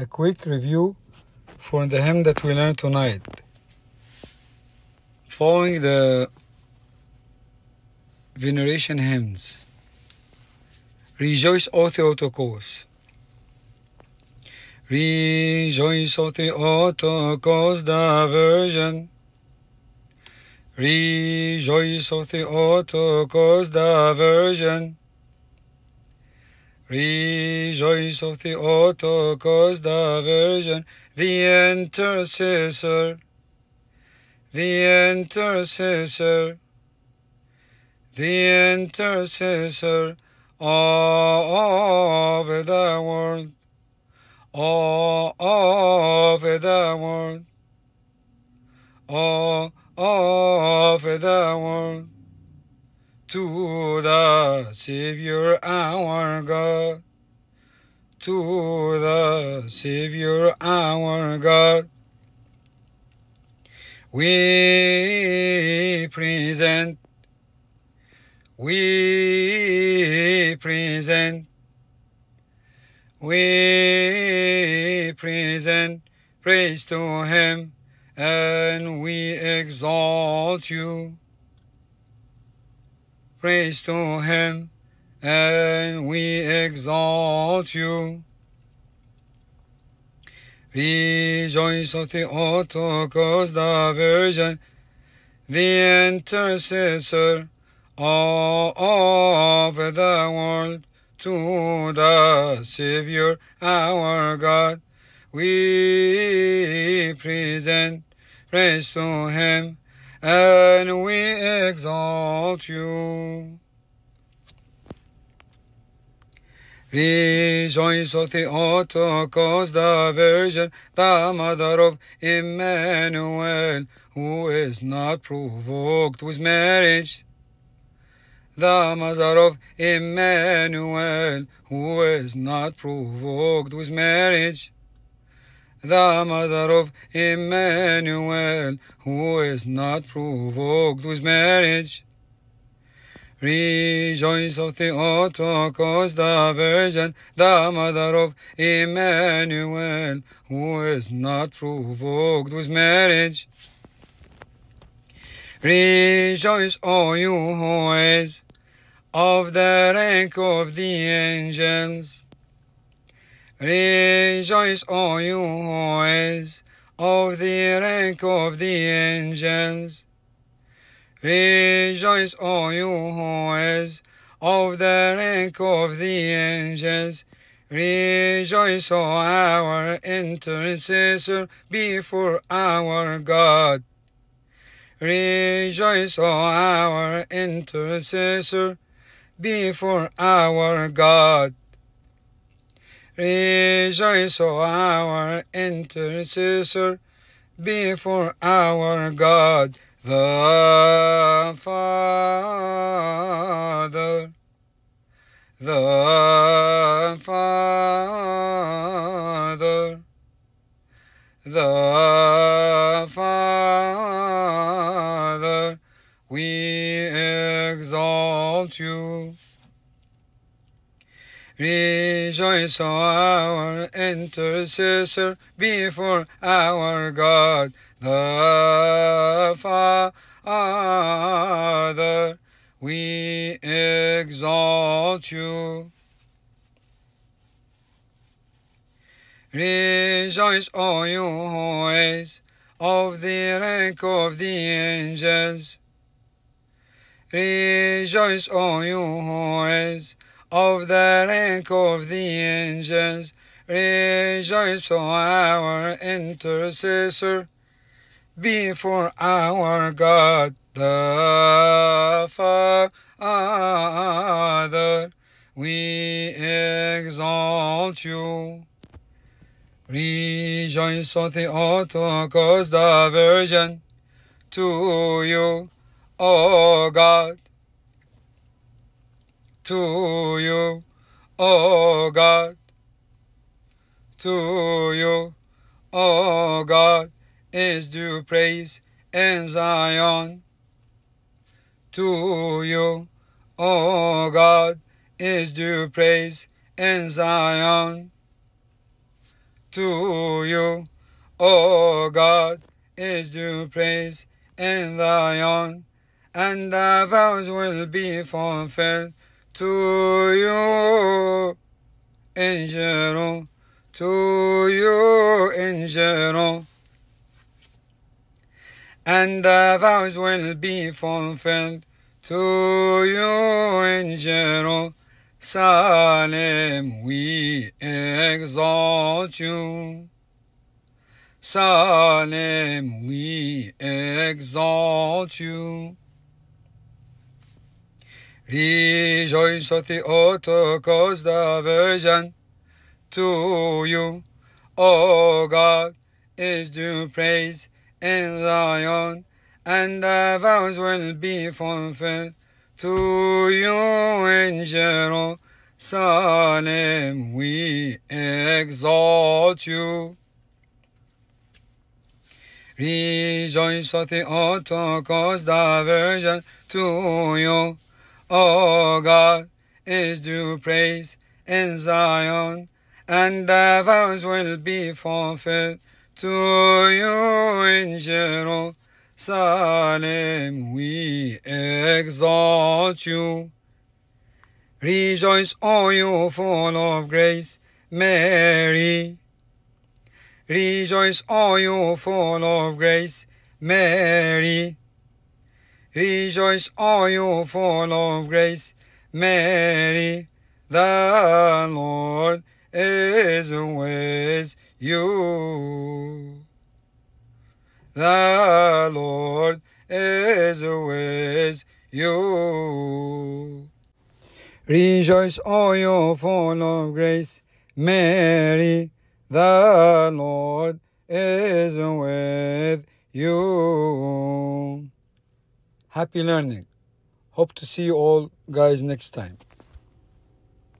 a quick review for the hymn that we learned tonight. Following the veneration hymns. Rejoice, O Theotokos. Rejoice, O Theotokos, the Virgin. Rejoice, O Theotokos, the Virgin. Rejoice of the Autokos, the Virgin, the intercessor, the intercessor, the intercessor of over the world, of the world, of the world to the Savior our God, to the Savior our God. We present, we present, we present praise to Him, and we exalt you. Praise to him, and we exalt you. Rejoice, O Theotokos, the Virgin, the intercessor of the world, to the Savior our God. We present praise to him and we exalt you. Rejoice, O Theotokos, the Virgin, the Mother of Emmanuel, who is not provoked with marriage. The Mother of Emmanuel, who is not provoked with marriage the mother of Emmanuel, who is not provoked with marriage. Rejoice of the Autocos, the Virgin, the mother of Emmanuel, who is not provoked with marriage. Rejoice, O you who is of the rank of the angels. Rejoice, O you hoys of the rank of the angels. Rejoice, O you hoys of the rank of the angels. Rejoice, O our intercessor before our God. Rejoice, O our intercessor before our God. Rejoice, O our intercessor, before our God the Father. The Father. The Father. We exalt you. Rejoice, O our intercessor, before our God, the Father. We exalt you. Rejoice, O you hoys, of the rank of the angels. Rejoice, O you hoys, of the rank of the angels, rejoice, O our intercessor, before our God the Father, we exalt you. Rejoice, O Theotokos, cause the Virgin, to you, O God, to you, O oh God. To you, O oh God, is due praise in Zion. To you, O oh God, is due praise in Zion. To you, O God, is due praise in Zion, and thy vows will be fulfilled to you in general, to you in general. And the vows will be fulfilled to you in general. Salim, we exalt you. Salem, we exalt you. Rejoice of the author cause diversion to you. O God, is due praise in Zion, and the vows will be fulfilled to you in Jerusalem. We exalt you. Rejoice of the author cause diversion to you. O oh, God, is due praise in Zion, and thy vows will be fulfilled to you in Jerusalem. We exalt you. Rejoice, O you full of grace, Mary. Rejoice, O you full of grace, Mary. Rejoice, all you full of grace, Mary, the Lord is with you. The Lord is with you. Rejoice, all you full of grace, Mary, the Lord is with you. Happy learning. Hope to see you all guys next time.